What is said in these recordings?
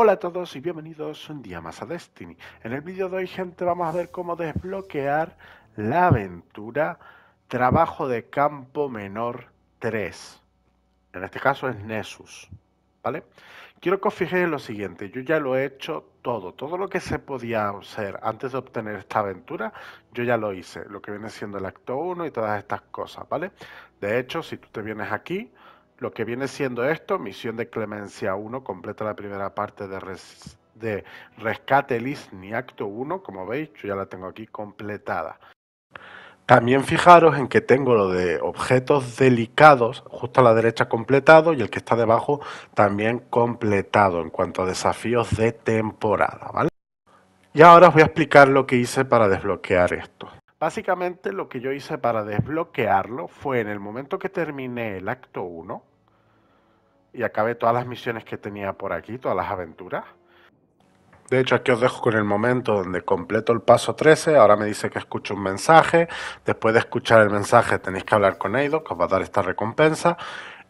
Hola a todos y bienvenidos un día más a Destiny. En el vídeo de hoy, gente, vamos a ver cómo desbloquear la aventura Trabajo de Campo Menor 3. En este caso es Nessus, ¿vale? Quiero que os fijéis en lo siguiente, yo ya lo he hecho todo, todo lo que se podía hacer antes de obtener esta aventura, yo ya lo hice, lo que viene siendo el acto 1 y todas estas cosas, ¿vale? De hecho, si tú te vienes aquí, lo que viene siendo esto, Misión de Clemencia 1, completa la primera parte de, rescate list Rescate acto 1, como veis, yo ya la tengo aquí completada. También fijaros en que tengo lo de objetos delicados, justo a la derecha completado y el que está debajo también completado en cuanto a desafíos de temporada, ¿vale? Y ahora os voy a explicar lo que hice para desbloquear esto. Básicamente lo que yo hice para desbloquearlo fue en el momento que terminé el acto 1, y acabé todas las misiones que tenía por aquí, todas las aventuras. De hecho, aquí os dejo con el momento donde completo el paso 13. Ahora me dice que escucho un mensaje. Después de escuchar el mensaje tenéis que hablar con Eido, que os va a dar esta recompensa.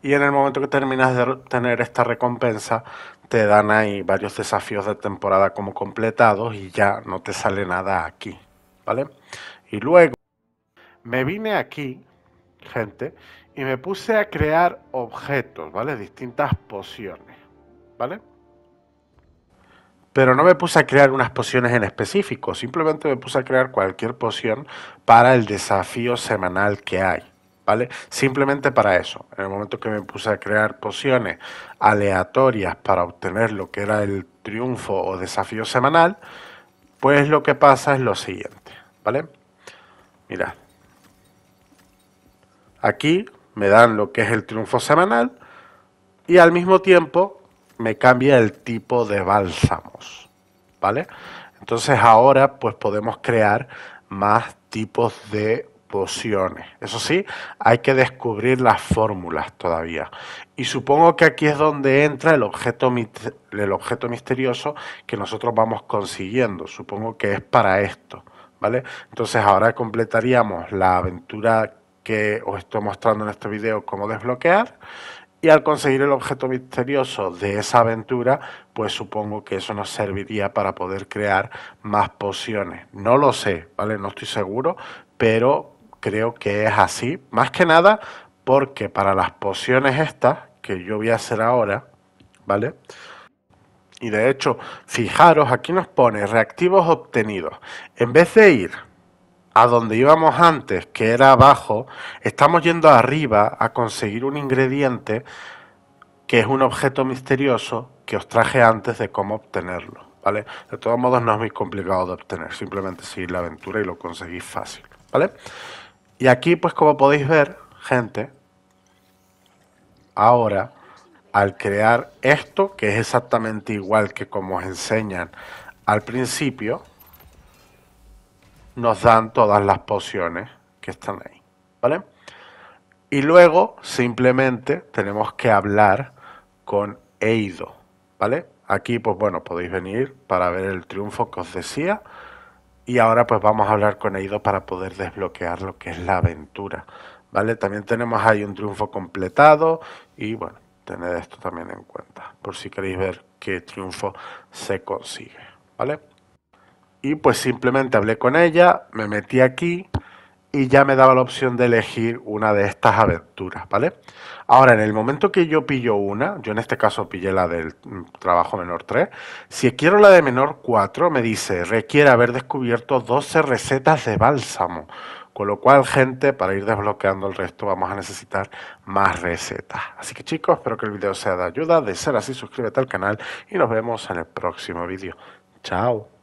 Y en el momento que terminas de tener esta recompensa, te dan ahí varios desafíos de temporada como completados y ya no te sale nada aquí. ¿Vale? Y luego me vine aquí gente, y me puse a crear objetos, ¿vale? Distintas pociones, ¿vale? Pero no me puse a crear unas pociones en específico, simplemente me puse a crear cualquier poción para el desafío semanal que hay, ¿vale? Simplemente para eso. En el momento que me puse a crear pociones aleatorias para obtener lo que era el triunfo o desafío semanal, pues lo que pasa es lo siguiente, ¿vale? Mirad. Aquí me dan lo que es el triunfo semanal y al mismo tiempo me cambia el tipo de bálsamos, ¿vale? Entonces ahora pues podemos crear más tipos de pociones. Eso sí, hay que descubrir las fórmulas todavía. Y supongo que aquí es donde entra el objeto, el objeto misterioso que nosotros vamos consiguiendo. Supongo que es para esto. ¿Vale? Entonces ahora completaríamos la aventura que os estoy mostrando en este video cómo desbloquear y al conseguir el objeto misterioso de esa aventura, pues supongo que eso nos serviría para poder crear más pociones. No lo sé, ¿vale? No estoy seguro, pero creo que es así. Más que nada porque para las pociones estas, que yo voy a hacer ahora, ¿vale? Y de hecho, fijaros, aquí nos pone reactivos obtenidos. En vez de ir a donde íbamos antes, que era abajo, estamos yendo arriba a conseguir un ingrediente que es un objeto misterioso que os traje antes de cómo obtenerlo. ¿vale? De todos modos no es muy complicado de obtener, simplemente seguir la aventura y lo conseguís fácil. ¿vale? Y aquí, pues como podéis ver, gente, ahora al crear esto, que es exactamente igual que como os enseñan al principio, nos dan todas las pociones que están ahí. ¿Vale? Y luego simplemente tenemos que hablar con Eido. ¿Vale? Aquí, pues bueno, podéis venir para ver el triunfo que os decía. Y ahora pues vamos a hablar con Eido para poder desbloquear lo que es la aventura. ¿Vale? También tenemos ahí un triunfo completado y bueno, tened esto también en cuenta por si queréis ver qué triunfo se consigue. ¿Vale? y pues simplemente hablé con ella, me metí aquí y ya me daba la opción de elegir una de estas aventuras, ¿vale? Ahora, en el momento que yo pillo una, yo en este caso pillé la del mm, trabajo menor 3, si quiero la de menor 4, me dice, requiere haber descubierto 12 recetas de bálsamo, con lo cual, gente, para ir desbloqueando el resto vamos a necesitar más recetas. Así que chicos, espero que el video sea de ayuda, de ser así suscríbete al canal y nos vemos en el próximo vídeo. Chao.